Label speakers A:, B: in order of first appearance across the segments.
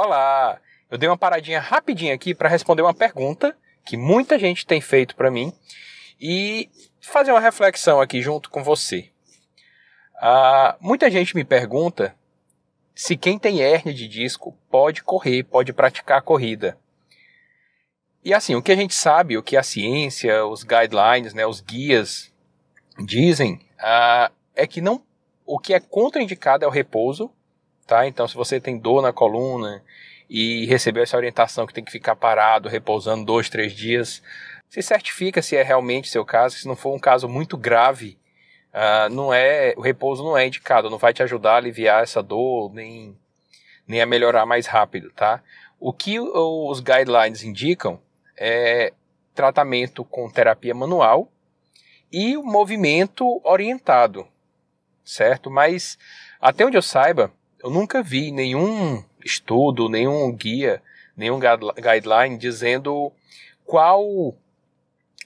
A: Olá! Eu dei uma paradinha rapidinha aqui para responder uma pergunta que muita gente tem feito para mim e fazer uma reflexão aqui junto com você. Ah, muita gente me pergunta se quem tem hérnia de disco pode correr, pode praticar corrida. E assim, o que a gente sabe, o que a ciência, os guidelines, né, os guias dizem, ah, é que não, o que é contraindicado é o repouso tá? Então, se você tem dor na coluna e recebeu essa orientação que tem que ficar parado, repousando dois, três dias, se certifica se é realmente seu caso. Se não for um caso muito grave, uh, não é o repouso não é indicado, não vai te ajudar a aliviar essa dor nem nem a melhorar mais rápido, tá? O que os guidelines indicam é tratamento com terapia manual e o movimento orientado, certo? Mas até onde eu saiba, eu nunca vi nenhum estudo, nenhum guia, nenhum guideline dizendo qual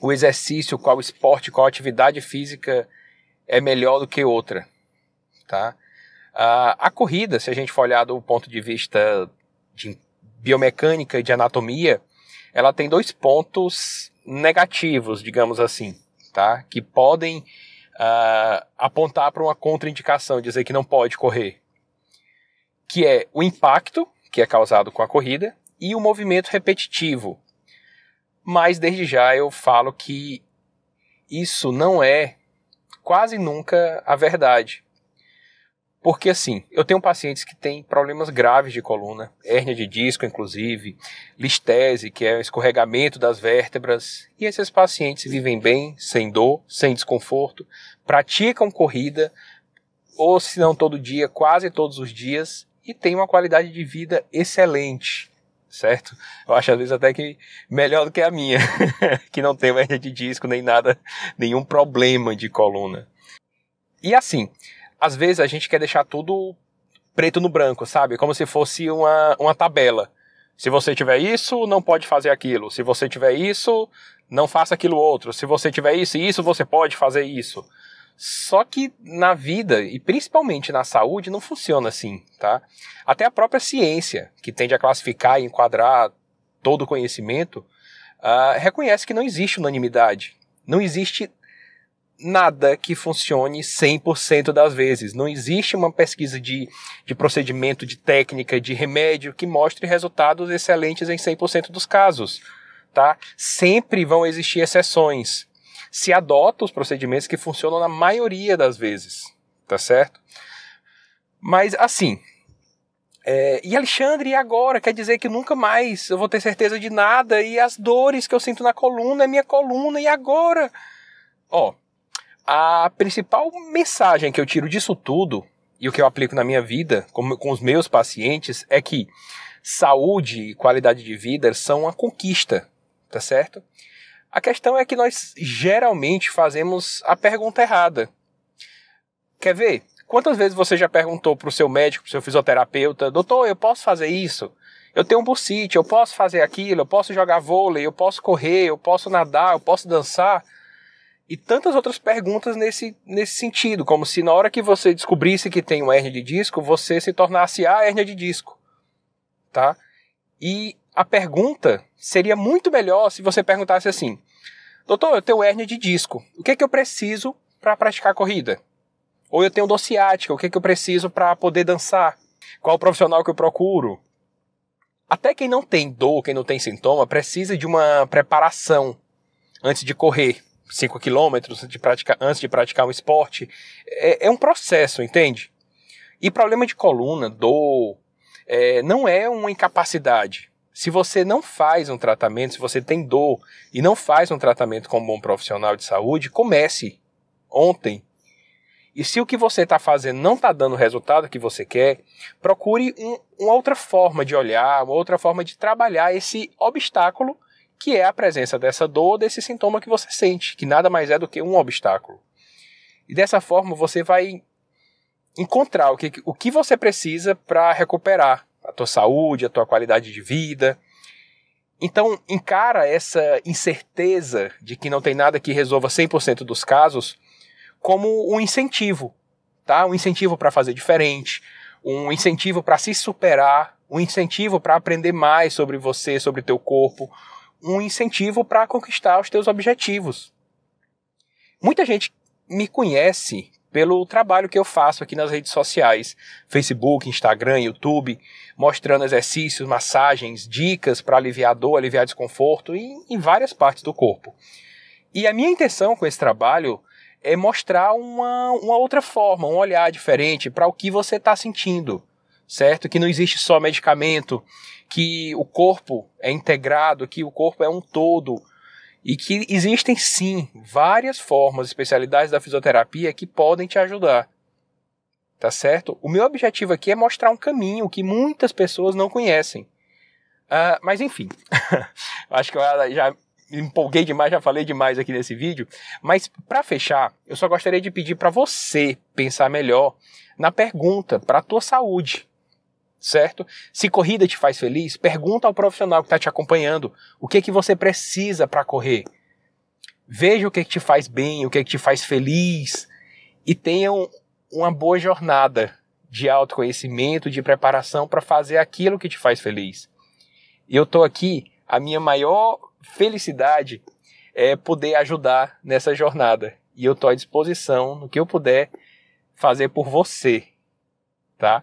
A: o exercício, qual esporte, qual atividade física é melhor do que outra, tá? a corrida, se a gente for olhar do ponto de vista de biomecânica e de anatomia, ela tem dois pontos negativos, digamos assim, tá? Que podem uh, apontar para uma contraindicação, dizer que não pode correr que é o impacto que é causado com a corrida e o movimento repetitivo. Mas desde já eu falo que isso não é quase nunca a verdade. Porque assim, eu tenho pacientes que têm problemas graves de coluna, hérnia de disco, inclusive, listese, que é o escorregamento das vértebras, e esses pacientes vivem bem, sem dor, sem desconforto, praticam corrida, ou se não todo dia, quase todos os dias, e tem uma qualidade de vida excelente, certo? Eu acho às vezes até que melhor do que a minha, que não tem hernia de disco nem nada, nenhum problema de coluna. E assim, às vezes a gente quer deixar tudo preto no branco, sabe? Como se fosse uma, uma tabela. Se você tiver isso, não pode fazer aquilo. Se você tiver isso, não faça aquilo outro. Se você tiver isso e isso, você pode fazer isso. Só que na vida, e principalmente na saúde, não funciona assim, tá? Até a própria ciência, que tende a classificar e enquadrar todo o conhecimento, uh, reconhece que não existe unanimidade. Não existe nada que funcione 100% das vezes. Não existe uma pesquisa de, de procedimento, de técnica, de remédio que mostre resultados excelentes em 100% dos casos, tá? Sempre vão existir exceções se adota os procedimentos que funcionam na maioria das vezes, tá certo? Mas assim, é, e Alexandre, e agora? Quer dizer que nunca mais eu vou ter certeza de nada e as dores que eu sinto na coluna é minha coluna, e agora? Ó, a principal mensagem que eu tiro disso tudo e o que eu aplico na minha vida com, com os meus pacientes é que saúde e qualidade de vida são uma conquista, tá certo? A questão é que nós geralmente fazemos a pergunta errada. Quer ver? Quantas vezes você já perguntou para o seu médico, para o seu fisioterapeuta, doutor, eu posso fazer isso? Eu tenho um bursite, eu posso fazer aquilo, eu posso jogar vôlei, eu posso correr, eu posso nadar, eu posso dançar? E tantas outras perguntas nesse, nesse sentido, como se na hora que você descobrisse que tem uma hernia de disco, você se tornasse a hernia de disco, tá? E a pergunta seria muito melhor se você perguntasse assim: Doutor, eu tenho hérnia de disco, o que é que eu preciso para praticar corrida? Ou eu tenho dor ciática, o que é que eu preciso para poder dançar? Qual profissional que eu procuro? Até quem não tem dor, quem não tem sintoma, precisa de uma preparação antes de correr 5 quilômetros, antes de praticar um esporte. É, é um processo, entende? E problema de coluna, dor, é, não é uma incapacidade. Se você não faz um tratamento, se você tem dor e não faz um tratamento como um bom profissional de saúde, comece ontem. E se o que você está fazendo não está dando o resultado que você quer, procure um, uma outra forma de olhar, uma outra forma de trabalhar esse obstáculo que é a presença dessa dor, desse sintoma que você sente, que nada mais é do que um obstáculo. E dessa forma você vai encontrar o que, o que você precisa para recuperar a tua saúde, a tua qualidade de vida. Então, encara essa incerteza de que não tem nada que resolva 100% dos casos como um incentivo, tá? Um incentivo para fazer diferente, um incentivo para se superar, um incentivo para aprender mais sobre você, sobre teu corpo, um incentivo para conquistar os teus objetivos. Muita gente me conhece pelo trabalho que eu faço aqui nas redes sociais, Facebook, Instagram, YouTube, mostrando exercícios, massagens, dicas para aliviar dor, aliviar desconforto em, em várias partes do corpo. E a minha intenção com esse trabalho é mostrar uma, uma outra forma, um olhar diferente para o que você está sentindo, certo? Que não existe só medicamento, que o corpo é integrado, que o corpo é um todo e que existem sim várias formas, especialidades da fisioterapia que podem te ajudar. Tá certo? O meu objetivo aqui é mostrar um caminho que muitas pessoas não conhecem. Uh, mas enfim, acho que eu já empolguei demais, já falei demais aqui nesse vídeo. Mas para fechar, eu só gostaria de pedir para você pensar melhor na pergunta para a tua saúde certo? Se corrida te faz feliz, pergunta ao profissional que está te acompanhando o que é que você precisa para correr. Veja o que, é que te faz bem, o que, é que te faz feliz e tenha um, uma boa jornada de autoconhecimento, de preparação para fazer aquilo que te faz feliz. E eu estou aqui, a minha maior felicidade é poder ajudar nessa jornada. E eu estou à disposição no que eu puder fazer por você, tá?